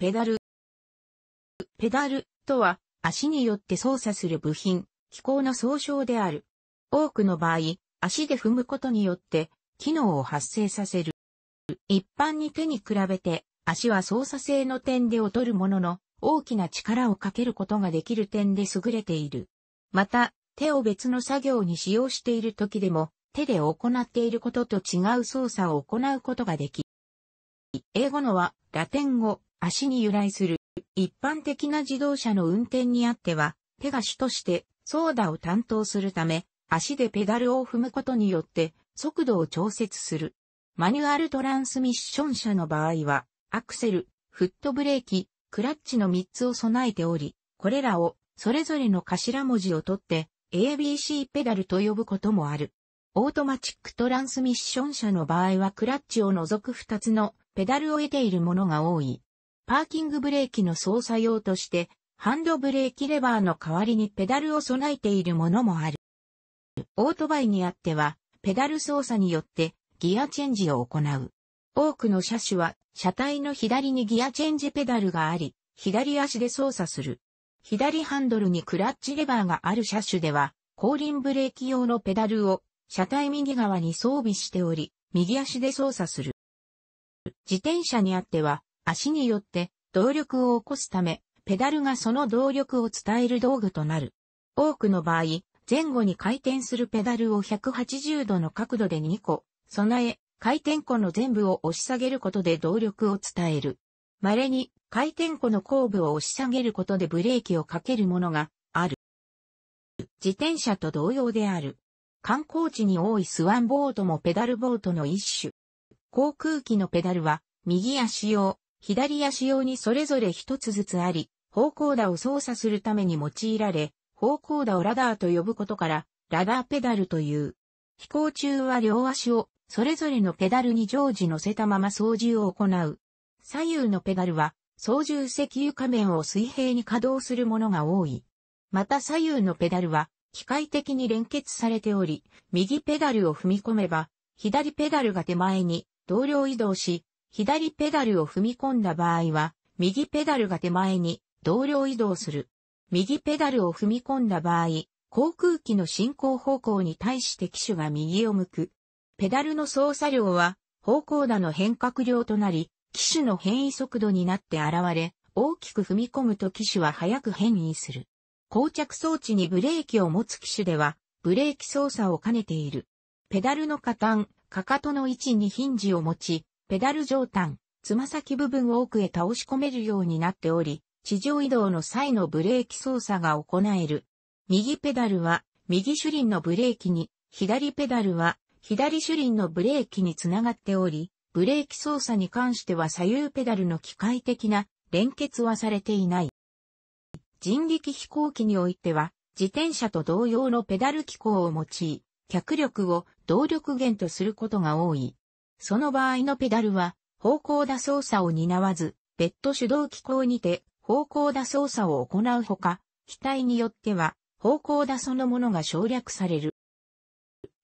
ペダル。ペダルとは足によって操作する部品、機構の総称である。多くの場合、足で踏むことによって機能を発生させる。一般に手に比べて足は操作性の点で劣るものの大きな力をかけることができる点で優れている。また、手を別の作業に使用している時でも手で行っていることと違う操作を行うことができ。英語のはラテン語、足に由来する一般的な自動車の運転にあっては、手が主として操ダを担当するため、足でペダルを踏むことによって速度を調節する。マニュアルトランスミッション車の場合は、アクセル、フットブレーキ、クラッチの3つを備えており、これらをそれぞれの頭文字を取って ABC ペダルと呼ぶこともある。オートマチックトランスミッション車の場合はクラッチを除く2つのペダルを得ているものが多い。パーキングブレーキの操作用として、ハンドブレーキレバーの代わりにペダルを備えているものもある。オートバイにあっては、ペダル操作によってギアチェンジを行う。多くの車種は、車体の左にギアチェンジペダルがあり、左足で操作する。左ハンドルにクラッチレバーがある車種では、後輪ブレーキ用のペダルを車体右側に装備しており、右足で操作する。自転車にあっては、足によって動力を起こすため、ペダルがその動力を伝える道具となる。多くの場合、前後に回転するペダルを180度の角度で2個、備え、回転庫の全部を押し下げることで動力を伝える。稀に回転庫の後部を押し下げることでブレーキをかけるものがある。自転車と同様である。観光地に多いスワンボートもペダルボートの一種。航空機のペダルは右足用、左足用にそれぞれ一つずつあり、方向打を操作するために用いられ、方向打をラダーと呼ぶことから、ラダーペダルという。飛行中は両足をそれぞれのペダルに常時乗せたまま操縦を行う。左右のペダルは操縦石油仮面を水平に稼働するものが多い。また左右のペダルは機械的に連結されており、右ペダルを踏み込めば、左ペダルが手前に同量移動し、左ペダルを踏み込んだ場合は、右ペダルが手前に同量移動する。右ペダルを踏み込んだ場合、航空機の進行方向に対して機種が右を向く。ペダルの操作量は方向打の変革量となり、機種の変異速度になって現れ、大きく踏み込むと機種は早く変異する。膠着装置にブレーキを持つ機種では、ブレーキ操作を兼ねている。ペダルの下端、かかとの位置にヒンジを持ち、ペダル上端、つま先部分を奥へ倒し込めるようになっており、地上移動の際のブレーキ操作が行える。右ペダルは、右主輪のブレーキに、左ペダルは、左主輪のブレーキにつながっており、ブレーキ操作に関しては左右ペダルの機械的な連結はされていない。人力飛行機においては、自転車と同様のペダル機構を用い、脚力を動力源とすることが多い。その場合のペダルは、方向打操作を担わず、別途手動機構にて方向打操作を行うほか、機体によっては方向打そのものが省略される。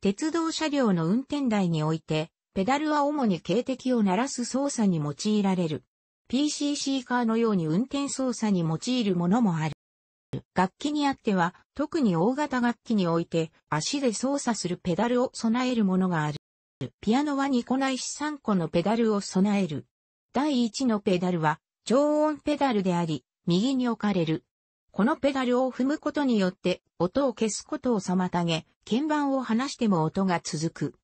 鉄道車両の運転台において、ペダルは主に警笛を鳴らす操作に用いられる。PCC カーのように運転操作に用いるものもある。楽器にあっては、特に大型楽器において、足で操作するペダルを備えるものがある。ピアノは2個ないし3個のペダルを備える。第1のペダルは超音ペダルであり、右に置かれる。このペダルを踏むことによって音を消すことを妨げ、鍵盤を離しても音が続く。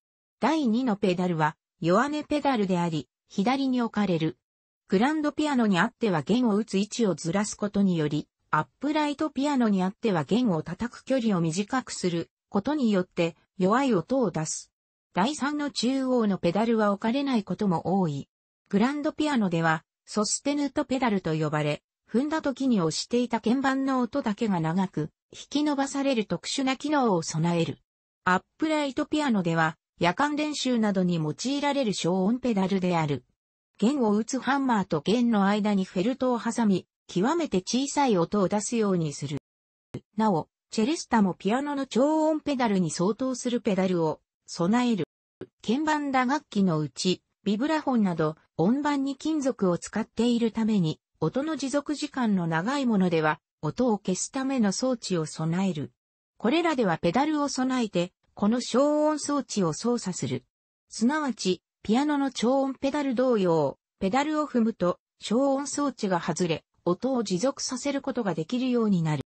第2のペダルは弱音ペダルであり、左に置かれる。グランドピアノにあっては弦を打つ位置をずらすことにより、アップライトピアノにあっては弦を叩く距離を短くすることによって弱い音を出す。第3の中央のペダルは置かれないことも多い。グランドピアノでは、ソステヌトペダルと呼ばれ、踏んだ時に押していた鍵盤の音だけが長く、引き伸ばされる特殊な機能を備える。アップライトピアノでは、夜間練習などに用いられる消音ペダルである。弦を打つハンマーと弦の間にフェルトを挟み、極めて小さい音を出すようにする。なお、チェレスタもピアノの超音ペダルに相当するペダルを備える。鍵盤打楽器のうち、ビブラフォンなど音盤に金属を使っているために、音の持続時間の長いものでは、音を消すための装置を備える。これらではペダルを備えて、この消音装置を操作する。すなわち、ピアノの超音ペダル同様、ペダルを踏むと消音装置が外れ、音を持続させることができるようになる。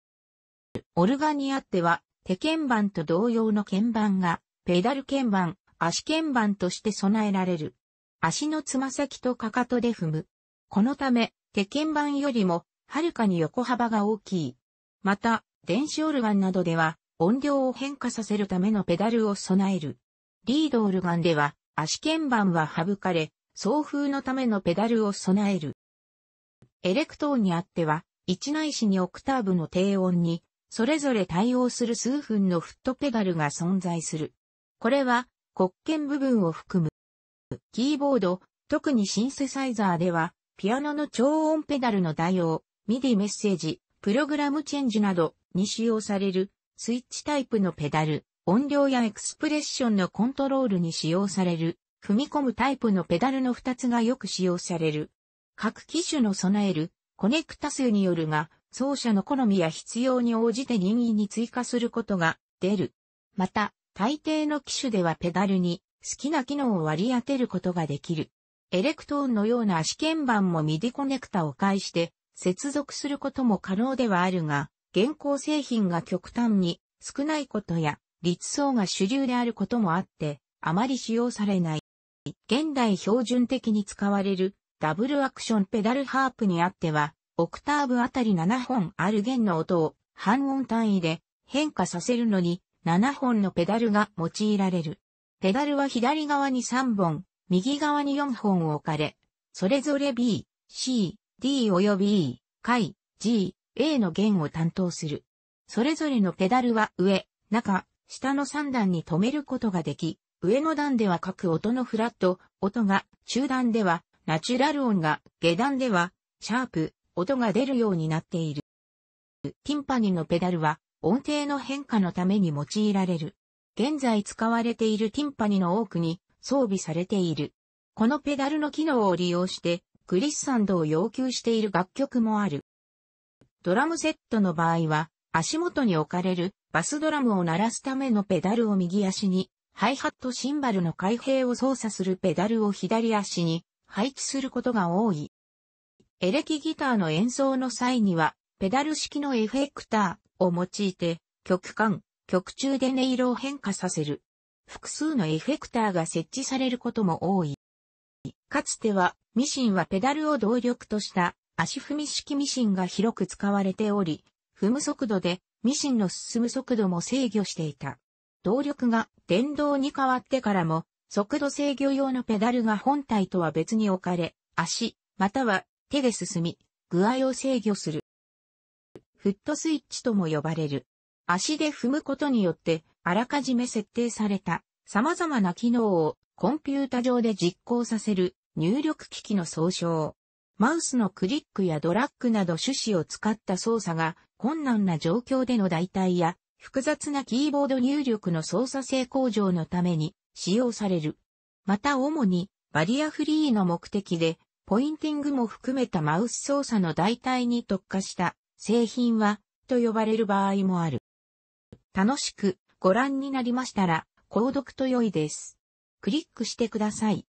オルガンにあっては、手鍵盤と同様の鍵盤がペダル鍵盤、足鍵盤として備えられる。足のつま先とかかとで踏む。このため、手鍵盤よりも、はるかに横幅が大きい。また、電子オルガンなどでは、音量を変化させるためのペダルを備える。リードオルガンでは、足鍵盤は省かれ、送風のためのペダルを備える。エレクトーンにあっては、一内いにオクターブの低音に、それぞれ対応する数分のフットペダルが存在する。これは、国権部分を含む。キーボード、特にシンセサイザーでは、ピアノの超音ペダルの代用、ミディメッセージ、プログラムチェンジなどに使用される、スイッチタイプのペダル、音量やエクスプレッションのコントロールに使用される、踏み込むタイプのペダルの2つがよく使用される。各機種の備える、コネクタ数によるが、奏者の好みや必要に応じて任意に追加することが出る。また、大抵の機種ではペダルに好きな機能を割り当てることができる。エレクトーンのような足鍵盤もミディコネクタを介して接続することも可能ではあるが、現行製品が極端に少ないことや、立層が主流であることもあって、あまり使用されない。現代標準的に使われるダブルアクションペダルハープにあっては、オクターブあたり7本ある弦の音を半音単位で変化させるのに7本のペダルが用いられる。ペダルは左側に3本、右側に4本置かれ、それぞれ B、C、D 及び E、解、G、A の弦を担当する。それぞれのペダルは上、中、下の3段に止めることができ、上の段では各音のフラット、音が、中段では、ナチュラル音が、下段では、シャープ、音が出るようになっている。ティンパニのペダルは、音程の変化のために用いられる。現在使われているティンパニの多くに装備されている。このペダルの機能を利用して、クリスサンドを要求している楽曲もある。ドラムセットの場合は、足元に置かれるバスドラムを鳴らすためのペダルを右足に、ハイハットシンバルの開閉を操作するペダルを左足に配置することが多い。エレキギターの演奏の際には、ペダル式のエフェクター、を用いて、曲間、曲中で音色を変化させる。複数のエフェクターが設置されることも多い。かつては、ミシンはペダルを動力とした足踏み式ミシンが広く使われており、踏む速度でミシンの進む速度も制御していた。動力が電動に変わってからも、速度制御用のペダルが本体とは別に置かれ、足、または手で進み、具合を制御する。フットスイッチとも呼ばれる。足で踏むことによって、あらかじめ設定された様々な機能をコンピュータ上で実行させる入力機器の総称。マウスのクリックやドラッグなど種子を使った操作が困難な状況での代替や複雑なキーボード入力の操作性向上のために使用される。また主にバリアフリーの目的でポインティングも含めたマウス操作の代替に特化した製品は、と呼ばれる場合もある。楽しくご覧になりましたら、購読と良いです。クリックしてください。